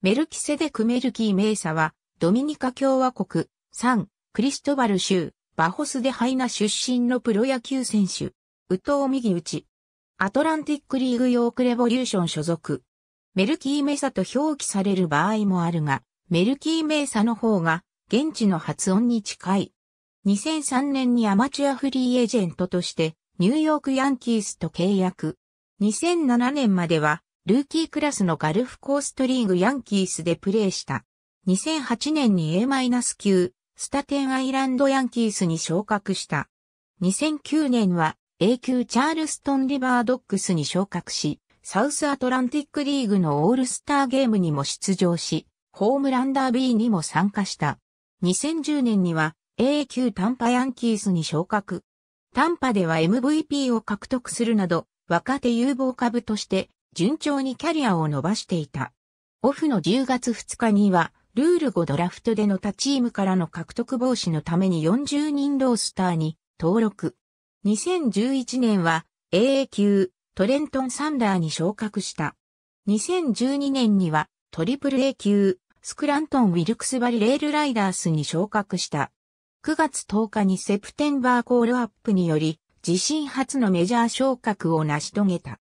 メルキセデク・メルキー名サは、ドミニカ共和国、サン、クリストバル州、バホスデハイナ出身のプロ野球選手、ウトウ右打ち。アトランティックリーグヨークレボリューション所属。メルキー名サと表記される場合もあるが、メルキー名サの方が、現地の発音に近い。2003年にアマチュアフリーエージェントとして、ニューヨークヤンキースと契約。2007年までは、ルーキークラスのガルフコーストリーグヤンキースでプレーした。2008年に A-9、スタテンアイランドヤンキースに昇格した。2009年は A 級チャールストンリバードックスに昇格し、サウスアトランティックリーグのオールスターゲームにも出場し、ホームランダービーにも参加した。2010年には A 級タンパヤンキースに昇格。タンパでは MVP を獲得するなど、若手有望株として順調にキャリアを伸ばしていた。オフの10月2日には、ルール5ドラフトでの他チームからの獲得防止のために40人ロースターに登録。2011年は AA 級トレントンサンダーに昇格した。2012年にはトリプル A 級スクラントン・ウィルクスバリレールライダースに昇格した。9月10日にセプテンバーコールアップにより自身初のメジャー昇格を成し遂げた。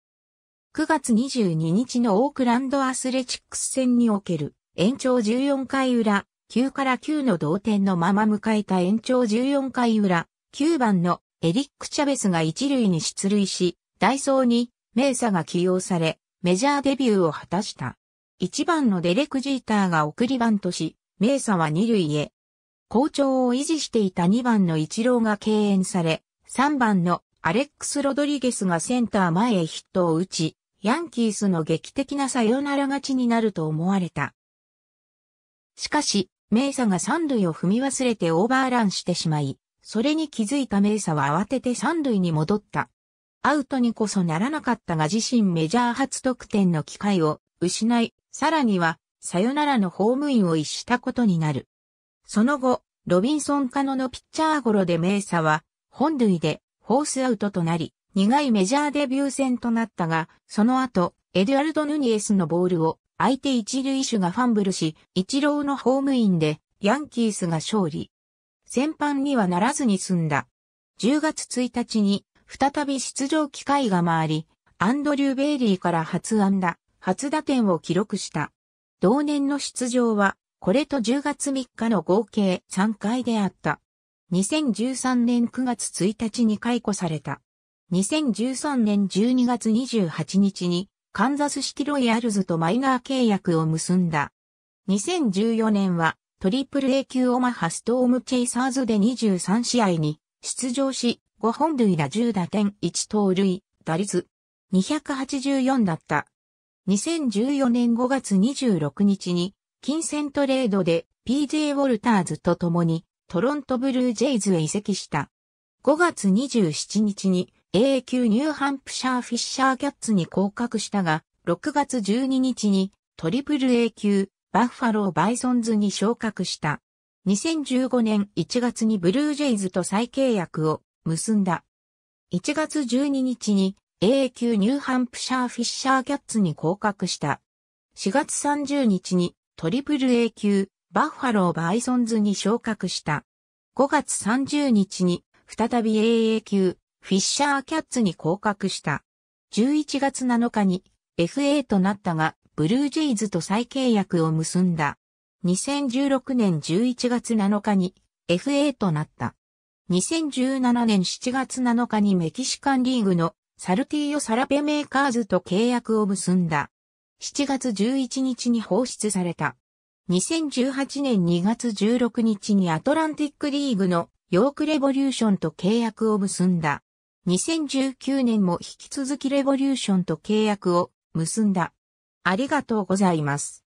9月22日のオークランドアスレチックス戦における延長14回裏、9から9の同点のまま迎えた延長14回裏、9番のエリック・チャベスが一塁に出塁し、ダイソーにメーサが起用され、メジャーデビューを果たした。1番のデレク・ジーターが送りバントし、メーサは二塁へ。好調を維持していた2番のイチローが敬遠され、3番のアレックス・ロドリゲスがセンター前へヒットを打ち、ヤンキースの劇的なサヨナラ勝ちになると思われた。しかし、メイサが三塁を踏み忘れてオーバーランしてしまい、それに気づいたメイサは慌てて三塁に戻った。アウトにこそならなかったが自身メジャー初得点の機会を失い、さらには、さよならのホームインを逸したことになる。その後、ロビンソンカノのピッチャーゴロでメイサは、本塁で、ホースアウトとなり、苦いメジャーデビュー戦となったが、その後、エドゥアルド・ヌニエスのボールを相手一塁手がファンブルし、一郎のホームインでヤンキースが勝利。先般にはならずに済んだ。10月1日に再び出場機会が回り、アンドリュー・ベイリーから初安打、初打点を記録した。同年の出場は、これと10月3日の合計3回であった。2013年9月1日に解雇された。2013年12月28日にカンザスシティロイヤルズとマイナー契約を結んだ。2014年はトリプル A 級オマハストームチェイサーズで23試合に出場し、5本塁打10打点1盗塁、打率284だった。2014年5月26日に金銭トレードで PJ ウォルターズと共にトロントブルージェイズへ移籍した。5月27日に AA 級ニューハンプシャーフィッシャーキャッツに降格したが、6月12日にトリプル A 級バッファローバイソンズに昇格した。2015年1月にブルージェイズと再契約を結んだ。1月12日に AA 級ニューハンプシャーフィッシャーキャッツに降格した。4月30日にトリプル A 級バッファローバイソンズに昇格した。5月30日に再び AA 級フィッシャーキャッツに降格した。11月7日に FA となったが、ブルージェイズと再契約を結んだ。2016年11月7日に FA となった。2017年7月7日にメキシカンリーグのサルティーヨ・サラペメーカーズと契約を結んだ。7月11日に放出された。2018年2月16日にアトランティックリーグのヨークレボリューションと契約を結んだ。2019年も引き続きレボリューションと契約を結んだ。ありがとうございます。